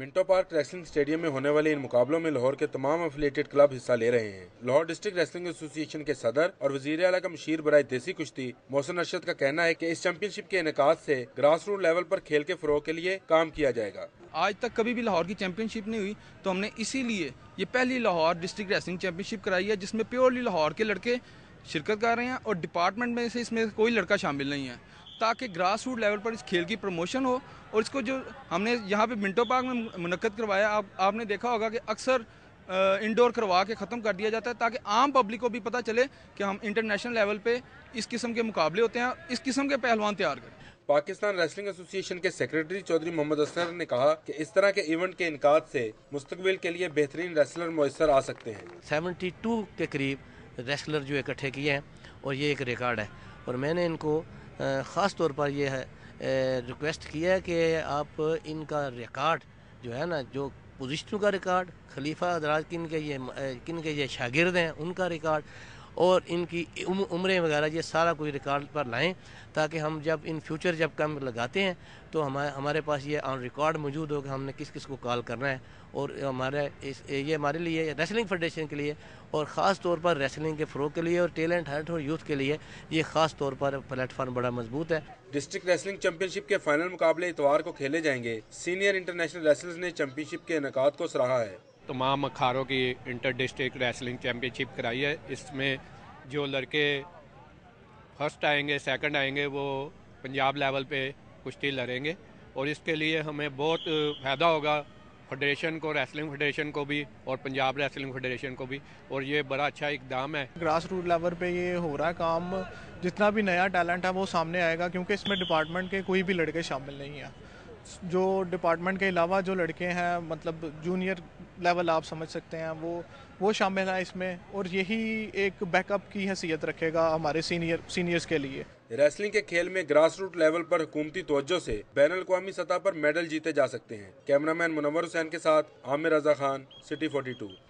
Minto park wrestling stadium में होने वाले इन मुकाबलों में लाहौर के तमाम अफिलेटेड क्लब हिस्सा ले रहे हैं लाहौर डिस्ट्रिक्ट रेसलिंग एसोसिएशन के सदर और वजीर अला का मशीर बरए देसी कुश्ती मोहसन अरशद का कहना है की इस चैंपियनशिप के इनका से ग्रास रूट लेवल आरोप खेल के फरोग के लिए काम किया जाएगा आज तक कभी भी लाहौर की चैंपियनशिप नहीं हुई तो हमने इसीलिए ये पहली लाहौर डिस्ट्रिक्ट रेसलिंग चैंपियनशिप कराई है जिसमें प्योरली लाहौर के लड़के शिरकत कर रहे हैं और डिपार्टमेंट में से इसमें कोई लड़का शामिल नहीं है ताकि ग्रास रूट लेवल पर इस खेल की प्रमोशन हो और इसको जो हमने यहाँ पे मिंटो पार्क में मनकद करवाया आप, आपने देखा होगा कि अक्सर इंडोर करवा के ख़त्म कर दिया जाता है ताकि आम पब्लिक को भी पता चले कि हम इंटरनेशनल लेवल पे इस किस्म के मुकाबले होते हैं इस किस्म के पहलवान तैयार करें पाकिस्तान रेसलिंग एसोसिएशन के सेक्रेटरी चौधरी मोहम्मद असर ने कहा कि इस तरह के इवेंट के इनका से मुस्तबिल के लिए बेहतरीन रेसलर मैसर आ सकते हैं 72 के करीब रेसलर जो इकट्ठे किए हैं और ये एक रिकॉर्ड है और मैंने इनको ख़ास तौर पर यह है रिक्वेस्ट किया है कि आप इनका रिकॉर्ड जो है ना जो पोजिशनों का रिकॉर्ड खलीफा हजरात किन के ये किन के ये शागिर्द हैं उनका रिकॉर्ड और इनकी उम्रें वगैरह ये सारा कुछ रिकॉर्ड पर लाएं ताकि हम जब इन फ्यूचर जब कम लगाते हैं तो हमारे हमारे पास ये ऑन रिकॉर्ड मौजूद हो कि हमने किस किस को कॉल करना है और हमारे इस ये हमारे लिए रेसलिंग फेडरेशन के लिए और ख़ास तौर पर रेसलिंग के फ़रोग के लिए और टेलेंट हर्ट और यूथ के लिए ये ख़ास तौर पर प्लेटफार्म बड़ा मजबूत है डिस्ट्रिक्ट रेसलिंग चैंपियनशिप के फाइनल मुकाबले इतवार को खेले जाएंगे सीनियर इंटरनेशनल रेसलर्स ने चैंपियनशिप के इनका को सराहा है तमाम अखाड़ों की इंटर डिस्ट्रिक्ट रेसलिंग चैम्पियनशिप कराई है इसमें जो लड़के फर्स्ट आएंगे सेकंड आएंगे वो पंजाब लेवल पे कुश्ती लड़ेंगे और इसके लिए हमें बहुत फ़ायदा होगा फेडरेशन को रेसलिंग फेडरेशन को भी और पंजाब रेसलिंग फेडरेशन को भी और ये बड़ा अच्छा इकदाम है ग्रास रूट लेवल पे ये हो रहा है काम जितना भी नया टैलेंट है वो सामने आएगा क्योंकि इसमें डिपार्टमेंट के कोई भी लड़के शामिल नहीं है जो डिपार्टमेंट के अलावा जो लड़के हैं मतलब जूनियर लेवल आप समझ सकते हैं वो वो शामिल हैं इसमें और यही एक बैकअप की हैसियत रखेगा हमारे सीनियर सीनियर्स के लिए रेसलिंग के खेल में ग्रास रूट लेवल पर हुकूमती तोज्जो से बैन अवी सतह पर मेडल जीते जा सकते हैं कैमरामैन मुनवर हुसैन के साथ आमिर रजा खान सिटी 42